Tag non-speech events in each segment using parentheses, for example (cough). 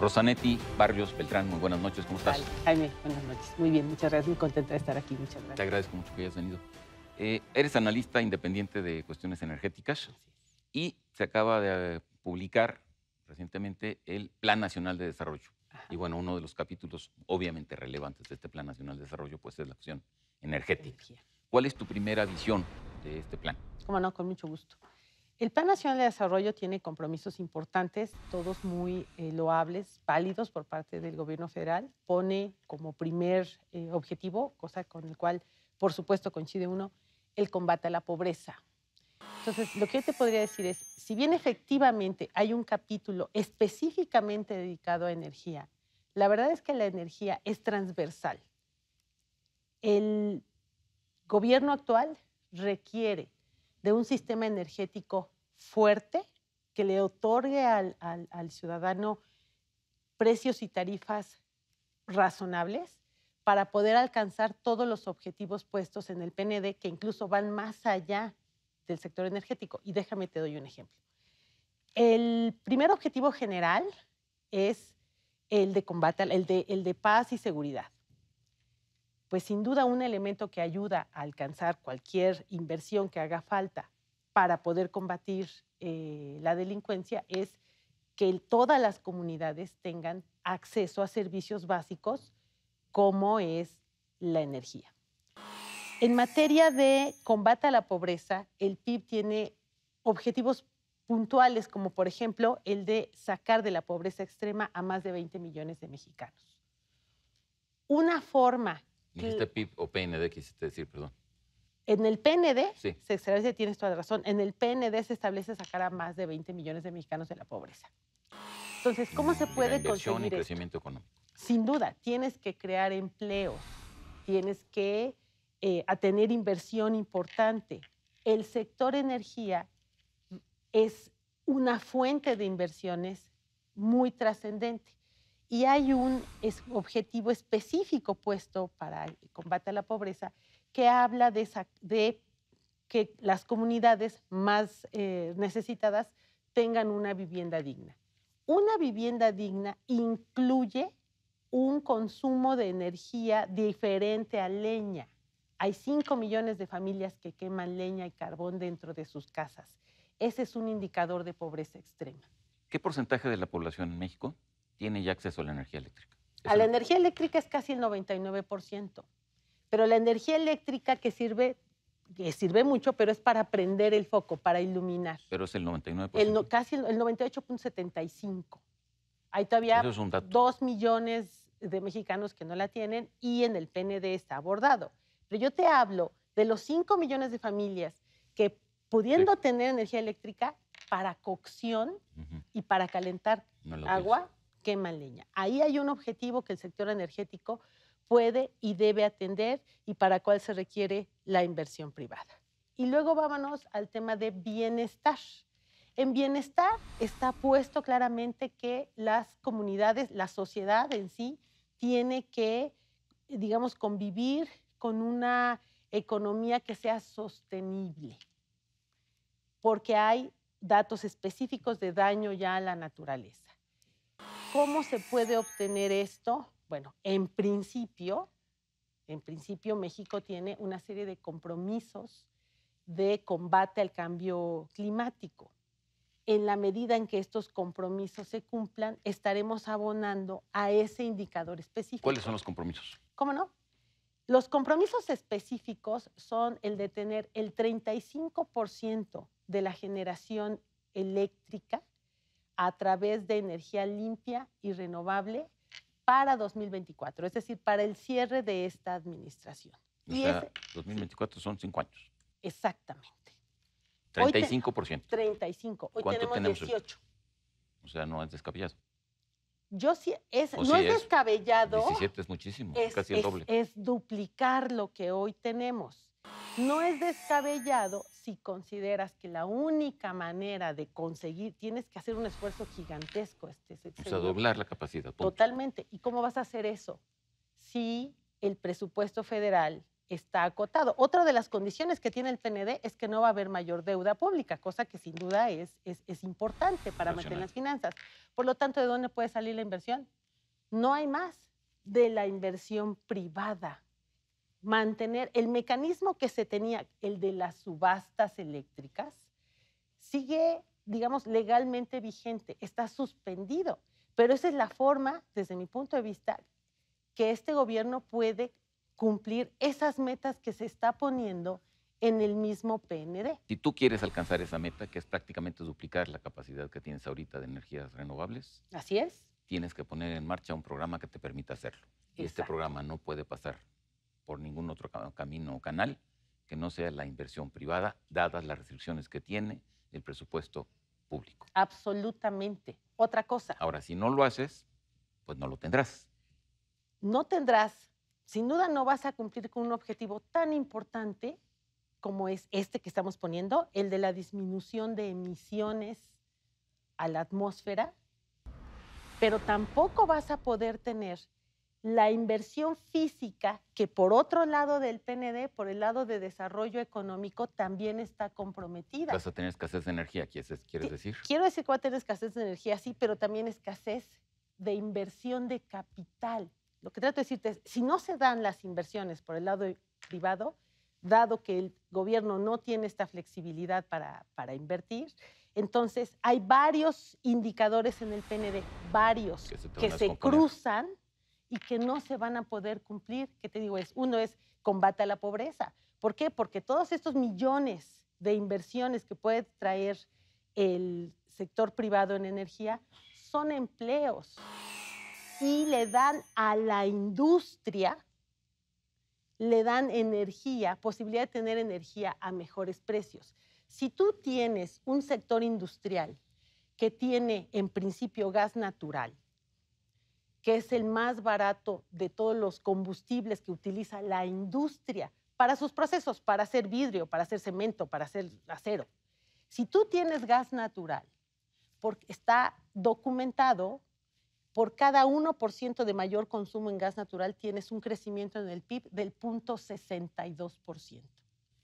Rosanetti Barrios Beltrán, muy buenas noches, ¿cómo estás? Jaime, buenas noches. Muy bien, muchas gracias, muy contenta de estar aquí, muchas gracias. Te agradezco mucho que hayas venido. Eh, eres analista independiente de cuestiones energéticas y se acaba de eh, publicar recientemente el Plan Nacional de Desarrollo. Y bueno, uno de los capítulos obviamente relevantes de este Plan Nacional de Desarrollo pues es la acción energética. ¿Cuál es tu primera visión de este plan? Cómo no, con mucho gusto. El Plan Nacional de Desarrollo tiene compromisos importantes, todos muy eh, loables, válidos por parte del gobierno federal. Pone como primer eh, objetivo, cosa con el cual, por supuesto, coincide uno, el combate a la pobreza. Entonces, lo que te podría decir es, si bien efectivamente hay un capítulo específicamente dedicado a energía, la verdad es que la energía es transversal. El gobierno actual requiere de un sistema energético fuerte que le otorgue al, ciudadano precios y tarifas razonables para poder alcanzar todos los objetivos puestos en el PND, que incluso van más allá del sector energético. Y déjame, te doy un ejemplo. El primer objetivo general es el de combate, el el de paz y seguridad pues sin duda un elemento que ayuda a alcanzar cualquier inversión que haga falta para poder combatir eh, la delincuencia es que todas las comunidades tengan acceso a servicios básicos como es la energía. En materia de combate a la pobreza, el PIB tiene objetivos puntuales, como por ejemplo el de sacar de la pobreza extrema a más de 20 millones de mexicanos. Una forma este PIB o PND, quisiste decir, perdón. En el PND, sí. se establece, tienes toda la razón, en el PND se establece sacar a más de 20 millones de mexicanos de la pobreza. Entonces, ¿cómo se puede inversión y crecimiento económico. Sin duda, tienes que crear empleo, tienes que eh, tener inversión importante. El sector energía es una fuente de inversiones muy trascendente y hay un objetivo específico puesto para el combate a la pobreza que habla de, que las comunidades más eh, necesitadas tengan una vivienda digna. Una vivienda digna incluye un consumo de energía diferente a leña. Hay 5 millones de familias que queman leña y carbón dentro de sus casas. Ese es un indicador de pobreza extrema. ¿Qué porcentaje de la población en México? tiene ya acceso a la energía eléctrica. a la energía eléctrica es casi el 99%, pero la energía eléctrica que sirve que sirve mucho, pero es para prender el foco, para iluminar. Pero es el 99%. casi el, 98.75. Hay todavía dos 2 millones de mexicanos que no la tienen y en el PND está abordado. Pero yo te hablo de los 5 millones de familias que pudiendo tener energía eléctrica para cocción y para calentar agua, Ahí hay un objetivo que el sector energético puede y debe atender y para cuál se requiere la inversión privada. Y luego vámonos al tema de bienestar. En bienestar está puesto claramente que las comunidades, la sociedad en sí, tiene que, digamos, convivir con una economía que sea sostenible, porque hay datos específicos de daño ya a la naturaleza. ¿Cómo se puede obtener esto? Bueno, en principio, en principio México tiene una serie de compromisos de combate al cambio climático. En la medida en que estos compromisos se cumplan, estaremos abonando a ese indicador específico. ¿Cuáles son los compromisos? ¿Cómo no? Los compromisos específicos son el de tener el 35% de la generación eléctrica a través de energía limpia y renovable para 2024, es decir, para el cierre de esta administración. O sea, 2024 son cinco años. Exactamente. 35%. 35. ¿Cuánto tenemos, 18. O sea, no es descabellado. Yo sí, es, no es, descabellado. 17 es muchísimo, es, casi el doble. Es duplicar lo que hoy tenemos. No es descabellado si consideras que la única manera de conseguir, tienes que hacer un esfuerzo gigantesco. Este, o sea, doblar la capacidad. Totalmente. ¿Y cómo vas a hacer eso? Si el presupuesto federal está acotado. Otra de las condiciones que tiene el PND es que no va a haber mayor deuda pública, cosa que sin duda es, es importante para mantener las finanzas. Por lo tanto, ¿de dónde puede salir la inversión? No hay más de la inversión privada mantener el mecanismo que se tenía, el de las subastas eléctricas, sigue, digamos, legalmente vigente, está suspendido. Pero esa es la forma, desde mi punto de vista, que este gobierno puede cumplir esas metas que se está poniendo en el mismo PND. Si tú quieres alcanzar esa meta, que es prácticamente duplicar la capacidad que tienes ahorita de energías renovables. Así es. Tienes que poner en marcha un programa que te permita hacerlo. Y este programa no puede pasar por ningún otro camino o canal que no sea la inversión privada, dadas las restricciones que tiene el presupuesto público. Absolutamente. Otra cosa. Ahora, si no lo haces, pues no lo tendrás. No tendrás. Sin duda no vas a cumplir con un objetivo tan importante como es este que estamos poniendo, el de la disminución de emisiones a la atmósfera, pero tampoco vas a poder tener la inversión física, que por otro lado del PND, por el lado de desarrollo económico, también está comprometida. Vas a tener escasez de energía, ¿quieres, decir? Quiero decir que va a tener escasez de energía, sí, pero también escasez de inversión de capital. Lo que trato de decirte es, si no se dan las inversiones por el lado privado, dado que el gobierno no tiene esta flexibilidad para, invertir, entonces hay varios indicadores en el PND, varios, que se cruzan y que no se van a poder cumplir. ¿Qué te digo? Es, uno es combate a la pobreza. ¿Por qué? Porque todos estos millones de inversiones que puede traer el sector privado en energía son empleos Si le dan a la industria, le dan energía, posibilidad de tener energía a mejores precios. Si tú tienes un sector industrial que tiene en principio gas natural, que es el más barato de todos los combustibles que utiliza la industria para sus procesos, para hacer vidrio, para hacer cemento, para hacer acero. Si tú tienes gas natural, porque está documentado, por cada 1% de mayor consumo en gas natural tienes un crecimiento en el PIB del 0.62%.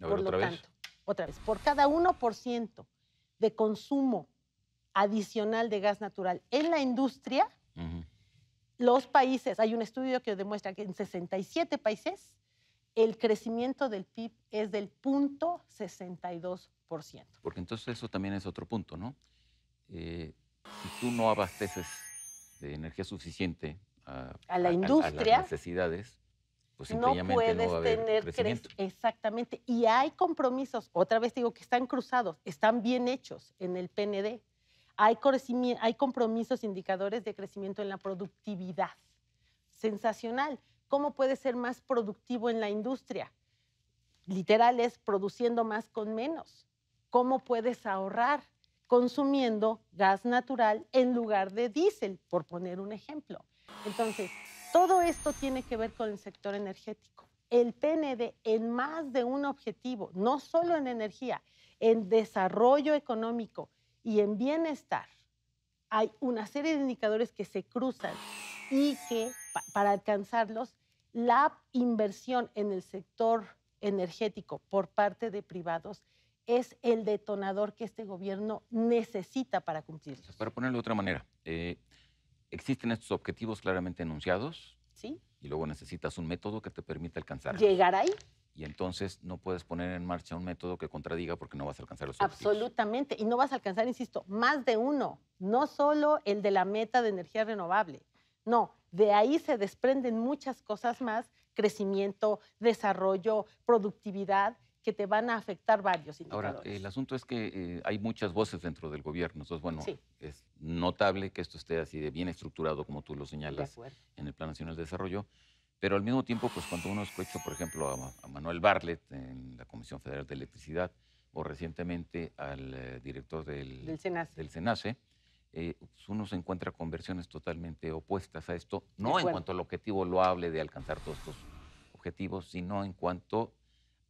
Por lo tanto, otra vez, por cada 1% de consumo adicional de gas natural en la industria, los países, hay un estudio que demuestra que en 67 países el crecimiento del PIB es del punto Porque entonces eso también es otro punto, ¿no? Eh, si tú no abasteces de energía suficiente a, la industria, las necesidades, pues no puedes tener crecimiento. exactamente. Y hay compromisos, otra vez digo que están cruzados, están bien hechos en el PND hay, compromisos indicadores de crecimiento en la productividad. Sensacional. ¿Cómo puede ser más productivo en la industria? Literal es produciendo más con menos. ¿Cómo puedes ahorrar consumiendo gas natural en lugar de diésel, por poner un ejemplo? Entonces, todo esto tiene que ver con el sector energético. El PND en más de un objetivo, no solo en energía, en desarrollo económico, y en bienestar hay una serie de indicadores que se cruzan y que para alcanzarlos la inversión en el sector energético por parte de privados es el detonador que este gobierno necesita para cumplirlos. Para ponerlo de otra manera, eh, existen estos objetivos claramente enunciados. Sí. Y luego necesitas un método que te permita alcanzarlos. Llegar ahí y entonces no puedes poner en marcha un método que contradiga porque no vas a alcanzar los objetivos. Absolutamente, y no vas a alcanzar, insisto, más de uno, no solo el de la meta de energía renovable. No, de ahí se desprenden muchas cosas más, crecimiento, desarrollo, productividad, que te van a afectar varios Ahora, el asunto es que eh, hay muchas voces dentro del gobierno. Entonces, bueno, es notable que esto esté así de bien estructurado, como tú lo señalas, en el Plan Nacional de Desarrollo. Pero al mismo tiempo, pues cuando uno escucha, por ejemplo, a, Manuel Bartlett en la Comisión Federal de Electricidad o recientemente al eh, director del, del SENACE, eh, pues, uno se encuentra con versiones totalmente opuestas a esto, no en cuanto al objetivo loable de alcanzar todos estos objetivos, sino en cuanto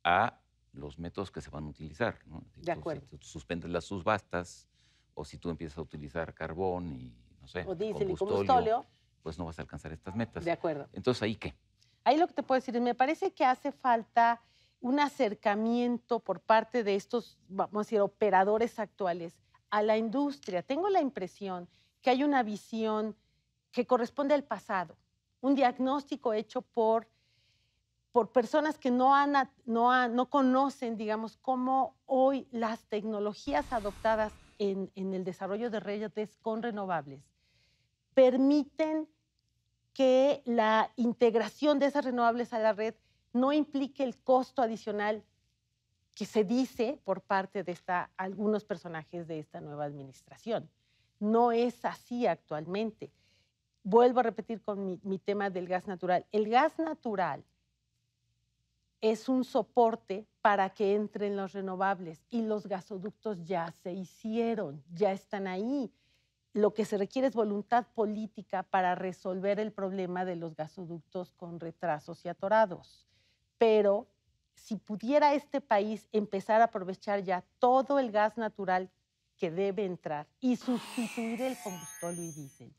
a los métodos que se van a utilizar. de acuerdo. Si tú suspendes las subastas o si tú empiezas a utilizar carbón y, no sé, o diésel y combustóleo pues no vas a alcanzar estas metas. De acuerdo. Entonces, ¿ahí qué? Ahí lo que te puedo decir es, me parece que hace falta un acercamiento por parte de estos, vamos a decir, operadores actuales a la industria. Tengo la impresión que hay una visión que corresponde al pasado, un diagnóstico hecho por, por personas que no, han, no, no conocen, digamos, cómo hoy las tecnologías adoptadas en, en el desarrollo de redes con renovables permiten que la integración de esas renovables a la red no implique el costo adicional que se dice por parte de esta, algunos personajes de esta nueva administración. No es así actualmente. Vuelvo a repetir con mi, tema del gas natural. El gas natural es un soporte para que entren los renovables y los gasoductos ya se hicieron, ya están ahí lo que se requiere es voluntad política para resolver el problema de los gasoductos con retrasos y atorados. Pero si pudiera este país empezar a aprovechar ya todo el gas natural que debe entrar y sustituir el combustible y diésel,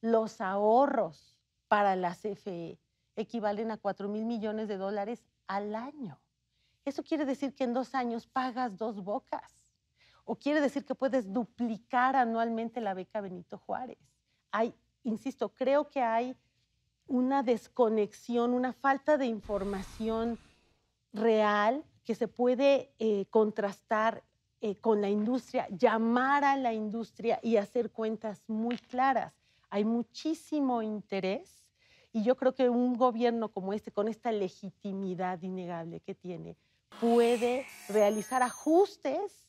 los ahorros para la CFE equivalen a 4 mil millones de dólares al año. Eso quiere decir que en dos años pagas dos bocas o quiere decir que puedes duplicar anualmente la beca Benito Juárez. Hay, insisto, creo que hay una desconexión, una falta de información real que se puede eh, contrastar eh, con la industria, llamar a la industria y hacer cuentas muy claras. Hay muchísimo interés y yo creo que un gobierno como este, con esta legitimidad innegable que tiene, puede realizar ajustes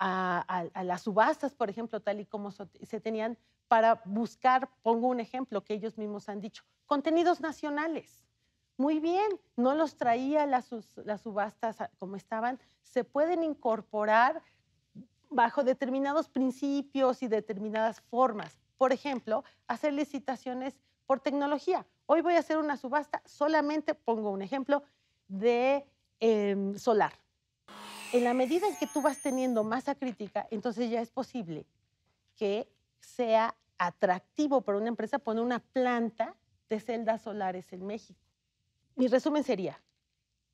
a, las subastas, por ejemplo, tal y como se tenían, para buscar, pongo un ejemplo que ellos mismos han dicho, contenidos nacionales. Muy bien, no los traía las, subastas como estaban, se pueden incorporar bajo determinados principios y determinadas formas. Por ejemplo, hacer licitaciones por tecnología. Hoy voy a hacer una subasta, solamente pongo un ejemplo, de em, solar en la medida en que tú vas teniendo masa crítica, entonces ya es posible que sea atractivo para una empresa poner una planta de celdas solares en México. Mi resumen sería,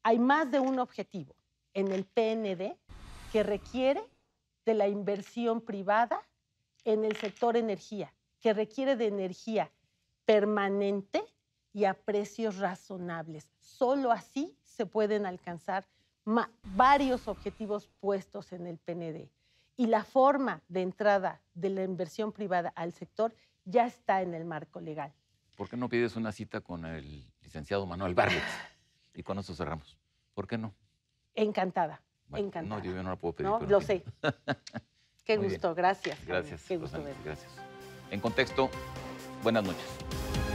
hay más de un objetivo en el PND que requiere de la inversión privada en el sector energía, que requiere de energía permanente y a precios razonables. Solo así se pueden alcanzar varios objetivos puestos en el PND y la forma de entrada de la inversión privada al sector ya está en el marco legal. ¿Por qué no pides una cita con el licenciado Manuel Barlet? Y con eso cerramos. ¿Por qué no? Encantada, No, yo no la puedo pedir. No, lo sé. (laughs) Qué gusto, gracias. Gracias. Gracias. En contexto, buenas noches.